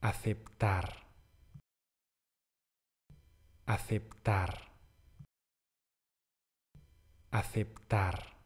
aceptar, aceptar, aceptar.